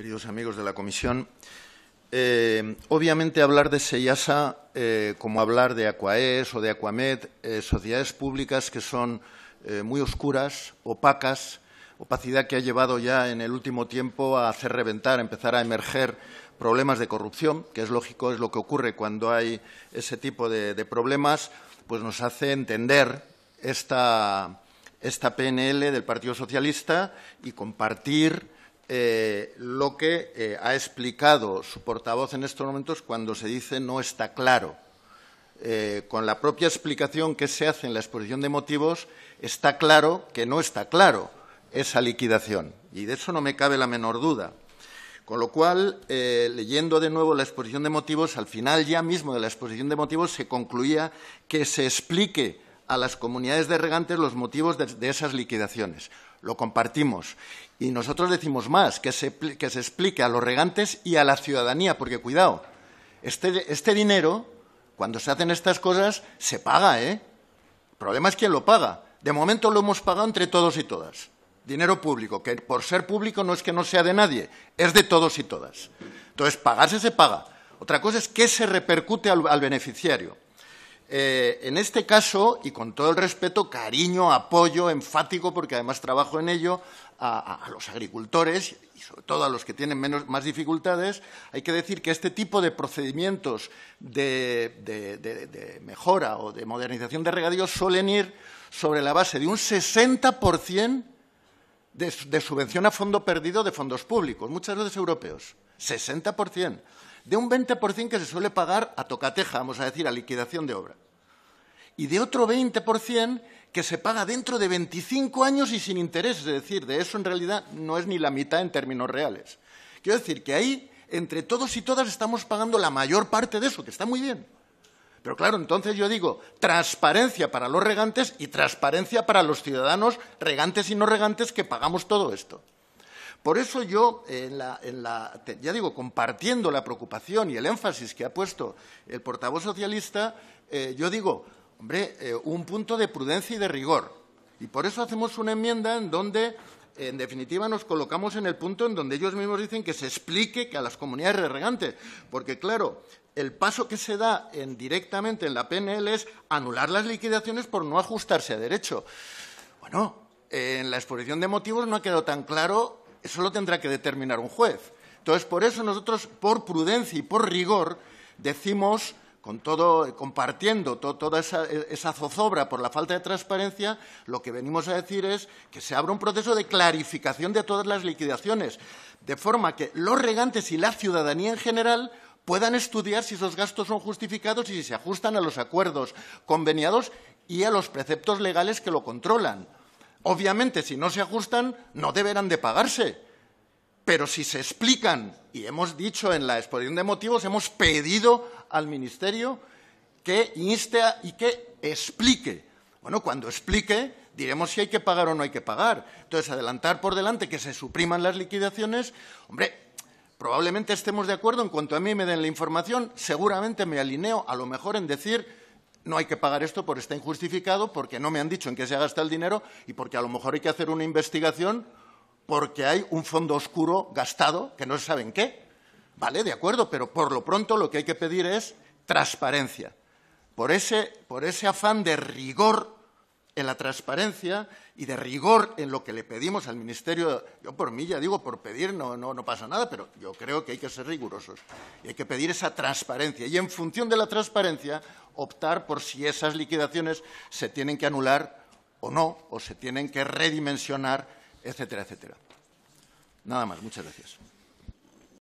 queridos amigos de la comisión. Eh, obviamente hablar de SEIASA eh, como hablar de Aquaes o de Aquamed, eh, sociedades públicas que son muy oscuras, opacas, opacidad que ha llevado ya en el último tiempo a hacer reventar, a empezar a emerger problemas de corrupción, que es lógico, es lo que ocurre cuando hay ese tipo de, problemas, pues nos hace entender esta, esta PNL del Partido Socialista y compartir eh, lo que eh, ha explicado su portavoz en estos momentos cuando se dice no está claro. Eh, con la propia explicación que se hace en la exposición de motivos, está claro que no está claro esa liquidación. Y de eso no me cabe la menor duda. Con lo cual, leyendo de nuevo la exposición de motivos, al final ya mismo de la exposición de motivos se concluía que se explique a las comunidades de regantes los motivos de, esas liquidaciones. Lo compartimos. Y nosotros decimos más, que se, que se explique a los regantes y a la ciudadanía, porque cuidado, este, este dinero, cuando se hacen estas cosas, se paga, ¿eh? El problema es quién lo paga. De momento lo hemos pagado entre todos y todas. Dinero público, que por ser público no es que no sea de nadie, es de todos y todas. Entonces, pagarse se paga. Otra cosa es qué se repercute al beneficiario. Eh, en este caso, y con todo el respeto, cariño, apoyo enfático, porque además trabajo en ello, a, los agricultores y sobre todo a los que tienen más dificultades, hay que decir que este tipo de procedimientos de, mejora o de modernización de regadíos suelen ir sobre la base de un 60% de subvención a fondo perdido de fondos públicos, muchas veces europeos, 60% de un 20% que se suele pagar a tocateja, vamos a decir, a liquidación de obra, y de otro 20% que se paga dentro de 25 años y sin interés, es decir, de eso en realidad no es ni la mitad en términos reales. Quiero decir que ahí, entre todos y todas, estamos pagando la mayor parte de eso, que está muy bien. Pero claro, entonces yo digo transparencia para los regantes y transparencia para los ciudadanos regantes y no regantes que pagamos todo esto. Por eso yo, ya digo, compartiendo la preocupación y el énfasis que ha puesto el portavoz socialista, eh, yo digo, hombre, eh, un punto de prudencia y de rigor. Y por eso hacemos una enmienda en donde, en definitiva, nos colocamos en el punto en donde ellos mismos dicen que se explique que a las comunidades regantes, porque claro, el paso que se da directamente en la PNL es anular las liquidaciones por no ajustarse a derecho. Bueno, en la exposición de motivos no ha quedado tan claro eso lo tendrá que determinar un juez. Entonces, por eso nosotros, por prudencia y por rigor, decimos, compartiendo toda esa, e, esa, zozobra por la falta de transparencia, lo que venimos a decir es que se abra un proceso de clarificación de todas las liquidaciones, de forma que los regantes y la ciudadanía en general puedan estudiar si esos gastos son justificados y si se ajustan a los acuerdos conveniados y a los preceptos legales que lo controlan. Obviamente, si no se ajustan, no deberán de pagarse. Pero si se explican, y hemos dicho en la exposición de motivos, hemos pedido al Ministerio que inste y que explique. Bueno, cuando explique, diremos si hay que pagar o no hay que pagar. Entonces, adelantar por delante que se supriman las liquidaciones, hombre, probablemente estemos de acuerdo en cuanto a mí me den la información, seguramente me alineo a lo mejor en decir no hay que pagar esto porque está injustificado, porque no me han dicho en qué se gasta el dinero y porque a lo mejor hay que hacer una investigación porque hay un fondo oscuro gastado que no se sabe en qué. Vale, de acuerdo, pero por lo pronto lo que hay que pedir es transparencia. Por ese, por ese afán de rigor en la transparencia y de rigor en lo que le pedimos al Ministerio. Yo por mí ya digo, por pedir no, no, no pasa nada, pero yo creo que hay que ser rigurosos y hay que pedir esa transparencia. Y en función de la transparencia, optar por si esas liquidaciones se tienen que anular o no, o se tienen que redimensionar, etcétera, etcétera. Nada más, muchas gracias.